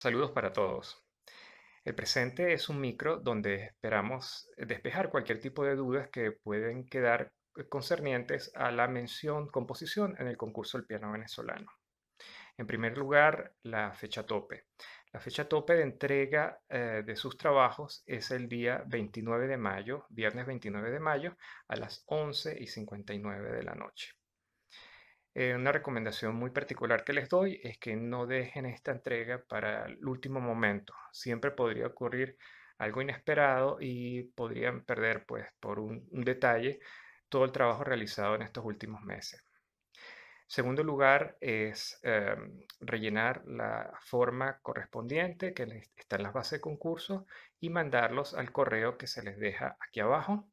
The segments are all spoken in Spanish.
Saludos para todos. El presente es un micro donde esperamos eh, despejar cualquier tipo de dudas que pueden quedar eh, concernientes a la mención composición en el concurso del piano venezolano. En primer lugar, la fecha tope. La fecha tope de entrega eh, de sus trabajos es el día 29 de mayo, viernes 29 de mayo, a las 11 y 59 de la noche. Eh, una recomendación muy particular que les doy es que no dejen esta entrega para el último momento. Siempre podría ocurrir algo inesperado y podrían perder, pues, por un, detalle, todo el trabajo realizado en estos últimos meses. Segundo lugar es em, rellenar la forma correspondiente que está en las bases de concurso y mandarlos al correo que se les deja aquí abajo,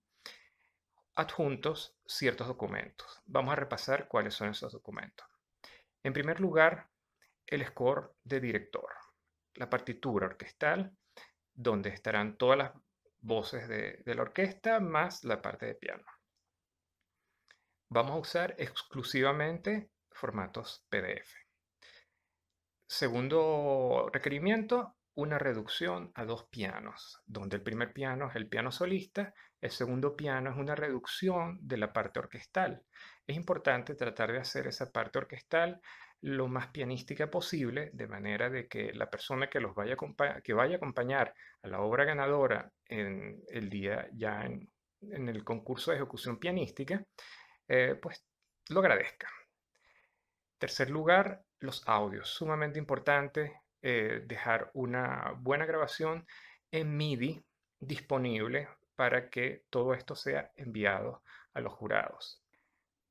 adjuntos ciertos documentos. Vamos a repasar cuáles son esos documentos. En primer lugar, el score de director, la partitura orquestal, donde estarán todas las voces de, de la orquesta más la parte de piano. Vamos a usar exclusivamente formatos PDF. Segundo requerimiento, una reducción a dos pianos, donde el primer piano es el piano solista, el segundo piano es una reducción de la parte orquestal. Es importante tratar de hacer esa parte orquestal lo más pianística posible, de manera de que la persona que, los vaya, a que vaya a acompañar a la obra ganadora en el día ya en, el concurso de ejecución pianística, eh, pues lo agradezca. Tercer lugar, los audios, sumamente importante eh, dejar una buena grabación en MIDI disponible para que todo esto sea enviado a los jurados.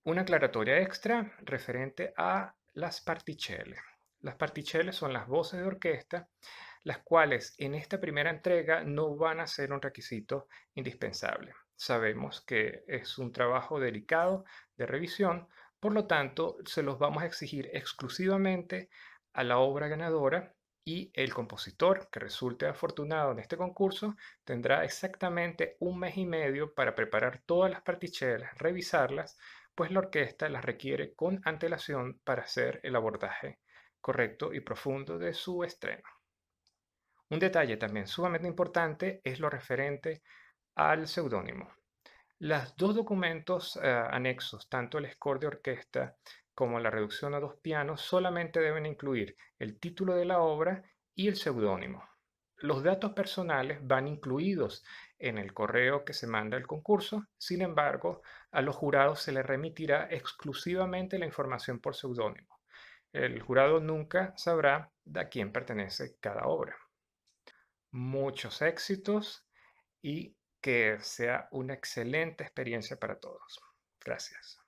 Una aclaratoria extra referente a las particheles. Las particheles son las voces de orquesta, las cuales en esta primera entrega no van a ser un requisito indispensable. Sabemos que es un trabajo delicado de revisión, por lo tanto, se los vamos a exigir exclusivamente a la obra ganadora y el compositor que resulte afortunado en este concurso tendrá exactamente un mes y medio para preparar todas las partichelas, revisarlas, pues la orquesta las requiere con antelación para hacer el abordaje correcto y profundo de su estreno. Un detalle también sumamente importante es lo referente al seudónimo. Los dos documentos eh, anexos, tanto el score de orquesta como la reducción a dos pianos, solamente deben incluir el título de la obra y el seudónimo. Los datos personales van incluidos en el correo que se manda al concurso, sin embargo, a los jurados se les remitirá exclusivamente la información por seudónimo. El jurado nunca sabrá a quién pertenece cada obra. Muchos éxitos y que sea una excelente experiencia para todos. Gracias.